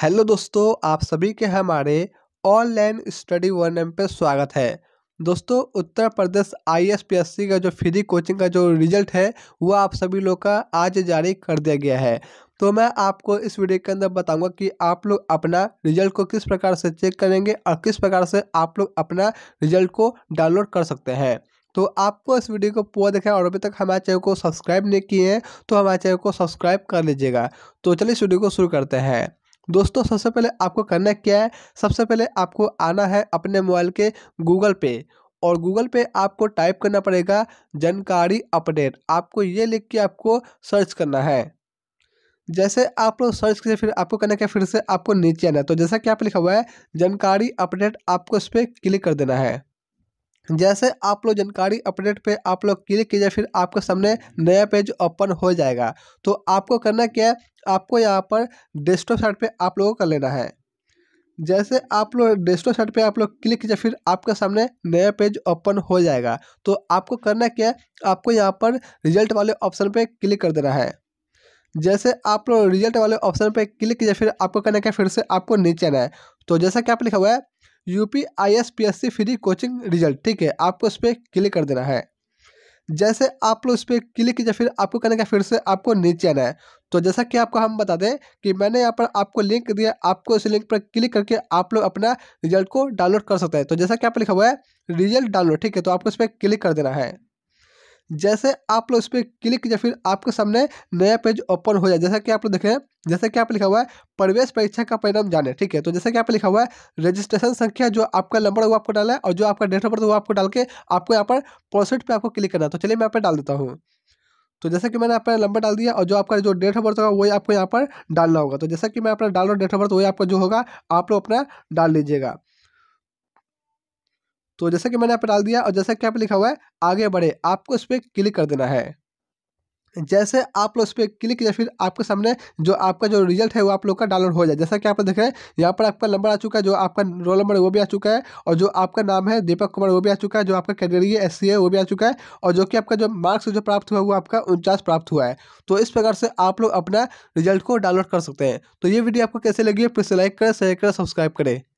hello दोस्तों आप सभी के हमारे ऑनलाइन स्टडी वन एम पे स्वागत है दोस्तों उत्तर प्रदेश आईएसपीएससी का जो फ्री कोचिंग का जो रिजल्ट है वो आप सभी लोग का आज जारी कर दिया गया है तो मैं आपको इस वीडियो के अंदर बताऊंगा कि आप लोग अपना रिजल्ट को किस प्रकार से चेक करेंगे और किस प्रकार से आप लोग अपना रिजल्ट को डाउनलोड कर सकते हैं तो आपको इस वीडियो को पूरा देखा और अभी तक हमारे चैनल को सब्सक्राइब नहीं किए हैं तो हमारे चैनल को सब्सक्राइब कर लीजिएगा तो चलिए इस वीडियो को शुरू करते हैं दोस्तों सबसे पहले आपको करना क्या है सबसे पहले आपको आना है अपने मोबाइल के गूगल पे और गूगल पे आपको टाइप करना पड़ेगा जानकारी अपडेट आपको ये लिख के आपको सर्च करना है जैसे आप लोग सर्च कीजिए फिर आपको करना क्या फिर से आपको नीचे आना है तो जैसा कि आप लिखा हुआ है जानकारी अपडेट आपको इस पर क्लिक कर देना है जैसे आप लोग जानकारी अपडेट पे आप लोग क्लिक कीजिए फिर आपके सामने नया पेज ओपन हो जाएगा तो आपको करना क्या है आपको यहाँ पर डेस्कटॉप साइट पे आप लोगों को कर लेना है जैसे आप लोग डेस्कटॉप साइट पे आप लोग क्लिक कीजिए फिर आपके सामने नया पेज ओपन हो जाएगा तो आपको करना क्या है आपको यहाँ पर रिजल्ट वाले ऑप्शन पर क्लिक कर देना है जैसे आप लोग रिजल्ट वाले ऑप्शन पर क्लिक कीजिए फिर आपको करना क्या फिर से आपको नीचे आना है तो जैसा कि आप लिखा हुआ है P I S P S C free coaching result ठीक है आपको इस पर क्लिक कर देना है जैसे आप लोग इस पर क्लिक कीजिए फिर आपको करने का फिर से आपको नीचे आना है तो जैसा कि आपको हम बता दें कि मैंने यहाँ पर आपको लिंक दिया आपको इस लिंक पर क्लिक करके आप लोग अपना रिजल्ट को डाउनलोड कर सकते हैं तो जैसा कि आप लिखा हुआ है रिजल्ट डाउनलोड ठीक है तो आपको इस पर क्लिक कर देना है जैसे आप लोग इस पर क्लिक या फिर आपके सामने नया पेज ओपन हो जाए जैसा कि आप लोग देख रहे हैं जैसे कि आप लिखा हुआ है प्रवेश परीक्षा का परिणाम जाने ठीक है तो जैसे कि आप लिखा हुआ है रजिस्ट्रेशन संख्या जो आपका नंबर है वो आपको डाला है और जो आपका डेट ऑफ बर्थ वो आपको डाल के आपको यहाँ पर प्रोसेट पर आपको क्लिक करना तो चलिए मैं यहाँ पर डाल देता हूँ तो जैसे कि मैंने अपना नंबर डाल दिया और जो आपका जो डेट ऑफ बर्थ होगा वही आपको यहाँ पर डालना होगा तो जैसा कि मैं अपना डाल रहा हूँ डेट ऑफ बर्थ वही आपका जो होगा आप लोग अपना डाल लीजिएगा तो जैसा कि मैंने यहाँ पर डाल दिया और जैसा कि यहाँ पर लिखा हुआ है आगे बढ़े आपको इस पर क्लिक कर देना है जैसे आप लोग इस पर क्लिक या फिर आपके सामने जो आपका जो रिजल्ट है वो आप लोग का डाउनलोड हो जाए जैसा कि आप देख रहे हैं यहाँ पर आपका नंबर आ चुका है जो आपका रोल नंबर है वो भी आ चुका है और जो आपका नाम है दीपक कुमार वो भी आ चुका है जो आपका कैटेगरी है एस है वो भी आ चुका है और जो कि आपका जो मार्क्स जो प्राप्त हुआ वो आपका उनचास प्राप्त हुआ है तो इस प्रकार से आप लोग अपना रिजल्ट को डाउनलोड कर सकते हैं तो ये वीडियो आपको कैसे लगी है प्लीज़ लाइक करें शेयर करें सब्सक्राइब करें